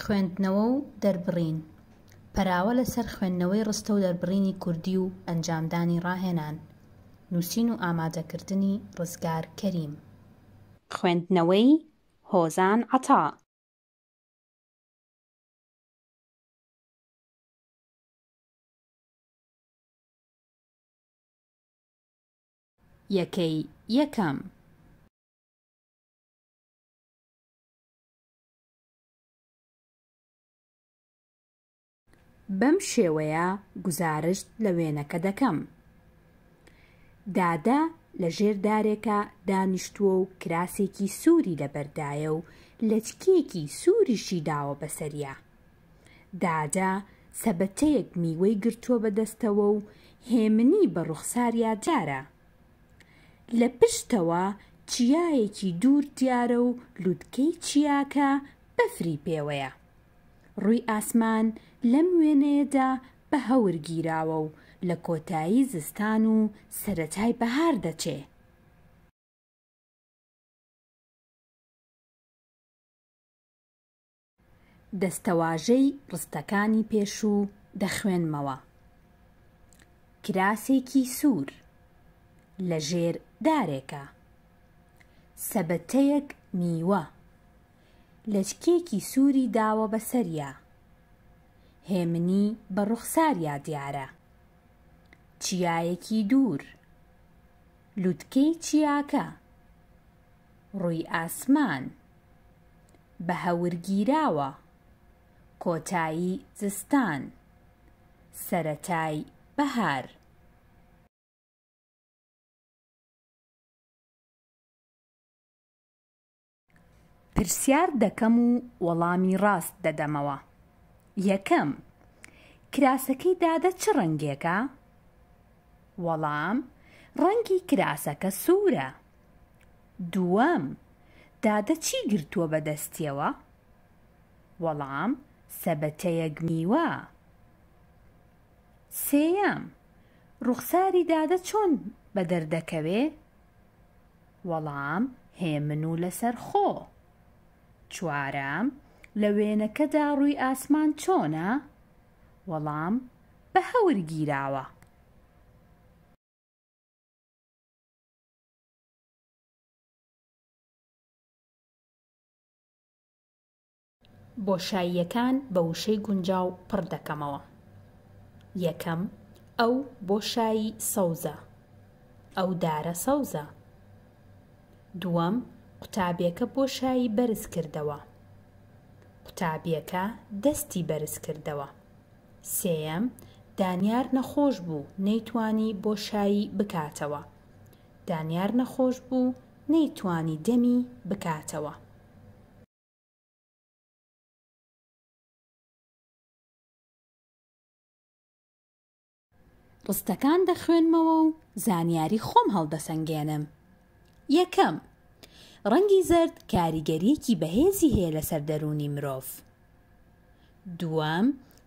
خوێندنەوە و دەربڕین پەراوە لەسەر خوێندنەوەی ڕستە و دەربڕینی کوردی و ئەنجامدانی ڕاهێنان نووسین و ئامادەکردنی ڕزگار کەریم خوێندنەوەی هۆزان عتا یەکەی یەکەم بەم شێوەیە گزارشت لە وێنەکە دەکەم. دادا لە ژێر دارێکە دانیشتووە و کراسێکی سووری لەبەردایە و لەچکێکی سووریشی داوە بەسەریە. دادا سەبەتەیەک میوەی گرتووە بەدەستەوە و هێمنی بە ڕوخساریا جارە. لە پشتەوە چیایەکی دوور دیارە و لودکەی چیاکە بەفری پێوەیە. ڕووی ئاسمان لەم وێنەیەدا بە هەور گیراوە و لە کۆتایی زستان و سەتای بەهار دەچێ. دەستەواژەی ڕستەکانی پێش و دەخوێنمەوە. کراسێکی سوور لە ژێر دارێکە. سەبەتەیەک میوە. لەچکێکی سووری داوە بەسەریە هێمنی بە ڕوخساریا دیارە چیایەکی دوور لوتکەی چیاکە ڕووی ئاسمان بە هەورگیراوە کۆتایی زستان سەتای بەهار پرسیار دەکەم و وەڵامی ڕاست دەدەمەوە. یەکەم، کراسەکەی دادە چ ڕنگێکە؟ وەڵام، ڕەنگی کراسەکە سوورە. دووەم، دادە چی گرتووە بەدەستیەوە؟ وەڵام سەبەتەیەک میوە. سێەم، ڕوخساری دادە چۆن بەدەردەکەوێ؟ وەڵام هێمن و لەسەر خۆ. چوارەم لە وێنەکەدا ڕووی ئاسمان چۆنە؟ وەڵام بە هەور گیراوە. بۆشاییەکان بە وشەی گونجاو پڕ دەکەمەوە. یەکەم ئەو بۆشایی سەوزە، ئەو دارە سەوزە. دووەم قوتابیەکە بۆ شایی بەرز کردەوە. قوتابیەکە دەستی بەرز کردەوە. سێەم دانیار نەخۆش بوو نەیتوانی بۆ شایی بکاتەوە. دانیار نەخۆش بوو نەیتوانی دەمی بکاتەوە. ڕستەکان دەخوێنمەوە و زانیاری خۆم هەڵدەسەنگێنم. یەکەم ڕەنگی زرد کاریگەریەکی بەهێزی هەیە لەسەر دەرونی مرۆڤ. دووەم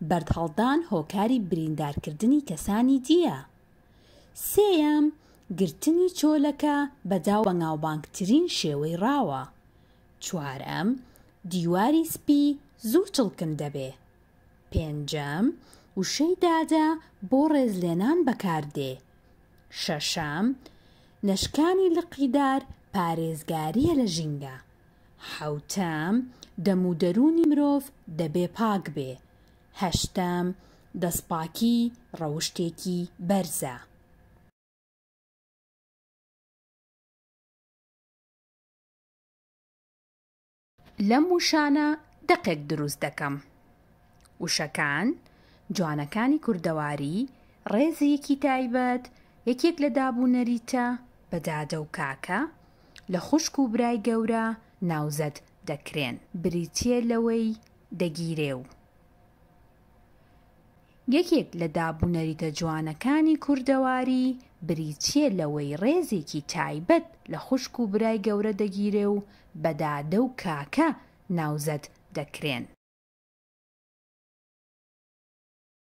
بەردهەڵدان هۆکاری بریندارکردنی کەسانی دییە. سێەم گرتنی چۆلەکە بەداوە ناوبانگترین شێوەی ڕاوە. چوارەم دیواری سپی زوو چڵکن دەبێ. پێنجەم وشەی دادا بۆ ڕێزلێنان بەکاردێ. شەشەم، نشکانی لقیدار پارێزگاریە لە ژینگە حوتەم دەم و دەرونی مرۆڤ دەبێ پاک بێ هەشتم دەستپاکی ڕەوشتێکی بەرزە لەم وشانە دەقێک دروست دەکەم وشەکان جوانەکانی کوردەواری ڕێزیەکی تایبەت یەکێک لە دابوونەریتە بەدادە و کاکە لە خوشک و برای گەورە ناوزەت دەکرێن بریتە لەوەی دەگیرێ و. یەکێک لە دابوونەریتە جوانەکانی کووردەواری بریتە لەوەی ڕێزێکی تایبەت لە خوشک و برای گەورە دەگیرێ و بەدادە و کاکە ناوزەت دەکرێن.